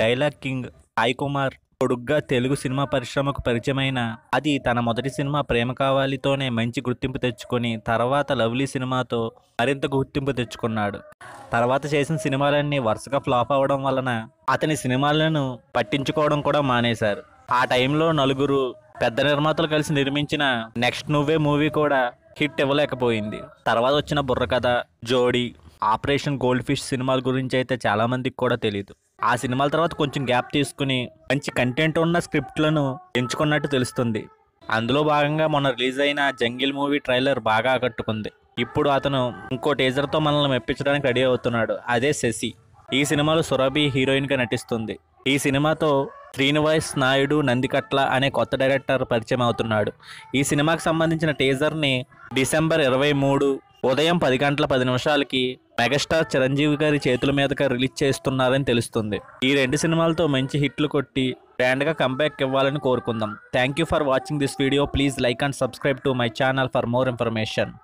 dialogue king Sai Kumar పొడుగ్గా Telugu cinema పరిశ్రమకు పరిచయమైన అది తన మొదటి సినిమా ప్రేమ కావాలితోనే మంచి గుర్తింపు తెచ్చుకొని తర్వాత లవ్లీ సినిమాతో మరింత గుర్తింపు తెచ్చుకున్నాడు తర్వాత చేసిన సినిమాలన్నీ వరుసగా ఫ్లాప్ అవ్వడం వలన అతని సినిమాలను పట్టించుకోవడం కూడా మానేశారు ఆ టైంలో నలుగురు పెద్ద నిర్మాతలు కలిసి నిర్మించిన నెక్స్ట్ నువ్వే మూవీ కూడా హిట్ ఇవ్వలేకపోయింది తర్వాత వచ్చిన బుర్రకథ జోడి ఆపరేషన్ గోల్డ్ ఫిష్ సినిమాల గురించి అయితే చాలామందికి కూడా తెలియదు ఆ సినిమాల తర్వాత కొంచెం గ్యాప్ తీసుకుని మంచి కంటెంట్ ఉన్న స్క్రిప్ట్లను ఎంచుకున్నట్టు తెలుస్తుంది అందులో భాగంగా మొన్న రిలీజ్ అయిన జంగిల్ మూవీ ట్రైలర్ బాగా ఆకట్టుకుంది ఇప్పుడు అతను ఇంకో టీజర్తో మనల్ని మెప్పించడానికి రెడీ అవుతున్నాడు అదే శశి ఈ సినిమాలో సురభి హీరోయిన్గా నటిస్తుంది ఈ సినిమాతో శ్రీనివాస్ నాయుడు నందికట్ల అనే కొత్త డైరెక్టర్ పరిచయం అవుతున్నాడు ఈ సినిమాకు సంబంధించిన టీజర్ని డిసెంబర్ ఇరవై మూడు ఉదయం పది గంటల పది నిమిషాలకి మెగాస్టార్ చిరంజీవి గారి చేతుల మీదగా రిలీజ్ చేస్తున్నారని తెలుస్తుంది ఈ రెండు సినిమాలతో మంచి హిట్లు కొట్టి గ్రాండ్గా కంబ్యాక్ ఇవ్వాలని కోరుకుందాం thank you for watching this video please like and subscribe to my channel for more information